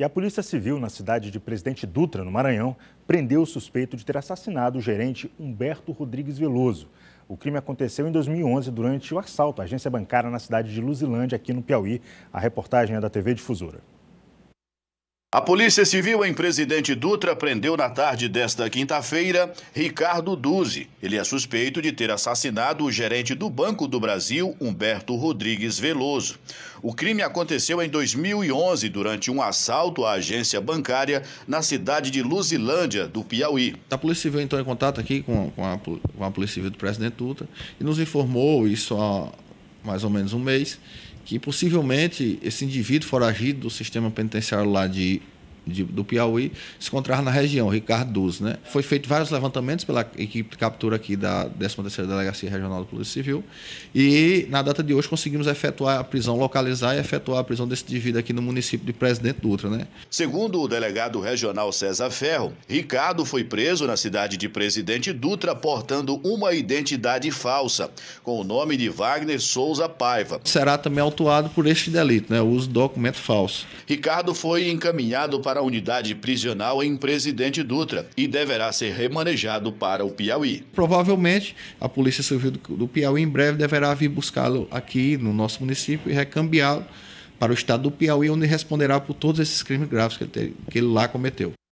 E a Polícia Civil, na cidade de Presidente Dutra, no Maranhão, prendeu o suspeito de ter assassinado o gerente Humberto Rodrigues Veloso. O crime aconteceu em 2011 durante o assalto à agência bancária na cidade de Luzilândia, aqui no Piauí. A reportagem é da TV Difusora. A Polícia Civil em Presidente Dutra prendeu na tarde desta quinta-feira Ricardo Duzi. Ele é suspeito de ter assassinado o gerente do Banco do Brasil, Humberto Rodrigues Veloso. O crime aconteceu em 2011 durante um assalto à agência bancária na cidade de Luzilândia, do Piauí. A Polícia Civil entrou em contato aqui com, a, com a Polícia Civil do Presidente Dutra e nos informou isso há mais ou menos um mês que possivelmente esse indivíduo foragido do sistema penitenciário lá de de, do Piauí se encontrava na região, Ricardo Duz. Né? Foi feito vários levantamentos pela equipe de captura aqui da 13ª Delegacia Regional da Polícia Civil e na data de hoje conseguimos efetuar a prisão, localizar e efetuar a prisão desse indivíduo aqui no município de Presidente Dutra. Né? Segundo o delegado regional César Ferro, Ricardo foi preso na cidade de Presidente Dutra portando uma identidade falsa, com o nome de Wagner Souza Paiva. Será também autuado por este delito, né? o uso de documento falso. Ricardo foi encaminhado para para a unidade prisional em Presidente Dutra e deverá ser remanejado para o Piauí. Provavelmente a Polícia Civil do Piauí em breve deverá vir buscá-lo aqui no nosso município e recambiá-lo para o estado do Piauí, onde responderá por todos esses crimes graves que ele, que ele lá cometeu.